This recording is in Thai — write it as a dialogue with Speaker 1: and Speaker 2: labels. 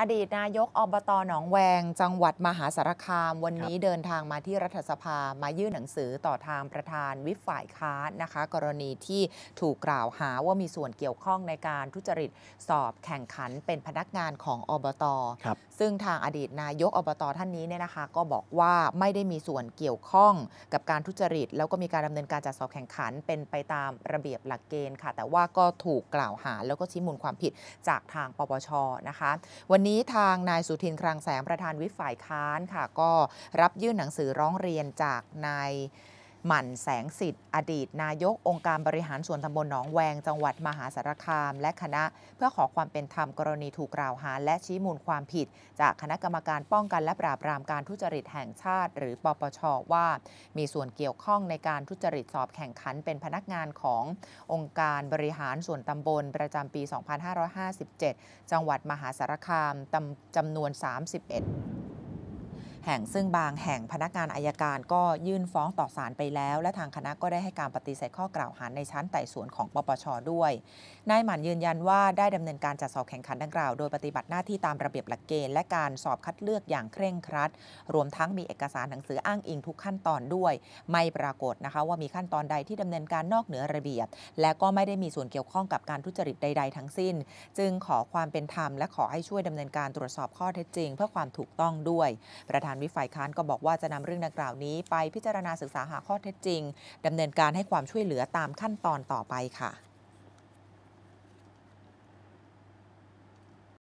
Speaker 1: อดีตนายกอบตหนองแวงจังหวัดมหาสารคาม วันนี้เดินทางมาที่รัฐสภามายื่นหนังสือต่อทางประธานวิฝ่ายค้านนะคะ กรณีที่ถูกกล่าวหาว่ามีส่วนเกี่ยวข้องในการทุจริตสอบแข่งขันเป็นพนักงานของอบตบซึ่งทางอดีตนายกอบตท่านนี้เนี่ยนะคะ ก็บอกว่าไม่ได้มีส่วนเกี่ยวข้องกับการทุจริต แล้วก็มีการดำเนินการจัดสอบแข่งขัน เป็นไปตามระเบียบหลักเกณฑ์ค่ะแต่ว่าก็ถูกกล่าวหาแล้วก็ชี้มูลความผิดจากทางปปชนะคะวันนี้ทางนายสุทินคลังแสงประธานวิฝ่ายค้านค่ะ ก็รับยื่นหนังสือร้องเรียนจากนายหมั่น แสงสิทธิ์อดีต นายกองค์การบริหารส่วนตำบลหนองแวง จังหวัดมหาสารคาม และคณะเพื่อขอความเป็นธรรมกรณีถูกกล่าวหาและชี้มูลความผิด จากคณะกรรมการป้องกัน และปราบปรามการทุจริตแห่งชาติ หรือปปชว่า มีส่วนเกี่ยวข้องในการทุจริต สอบแข่งขัน เป็นพนักงานขององค์การบริหารส่วนตำบลประจำปี 2557 จังหวัดมหาสารคามจำนวน 31แห่งซึ่งบางแห่งพนักงานอายการก็ยื่นฟ้องต่อศาลไปแล้ว และทางคณะก็ได้ให้การปฏิเสธข้อกล่าวหาในชั้นไต่สวนของปปชด้วย นายหมันยืนยันว่าได้ดำเนินการจัดสอบแข่งขันดังกล่าวโดยปฏิบัติหน้าที่ตามระเบียบหลักเกณฑ์และการสอบคัดเลือกอย่างเคร่งครัด รวมทั้งมีเอกสารหนังสืออ้างอิงทุกขั้นตอนด้วย ไม่ปรากฏนะคะว่ามีขั้นตอนใดที่ดำเนินการนอกเหนือระเบียบ และก็ไม่ได้มีส่วนเกี่ยวข้องกับการทุจริตใดๆทั้งสิ้น จึงขอความเป็นธรรมและขอให้ช่วยดำเนินการตรวจสอบข้อเท็จจริง เพื่อความถูกต้องด้วยประธานานวิฝ่ายค้านก็บอกว่าจะนำเรื่องดังกล่าวนี้ไปพิจารณาศึกษาหาข้อเท็จจริง ดำเนินการให้ความช่วยเหลือตามขั้นตอนต่อไปค่ะ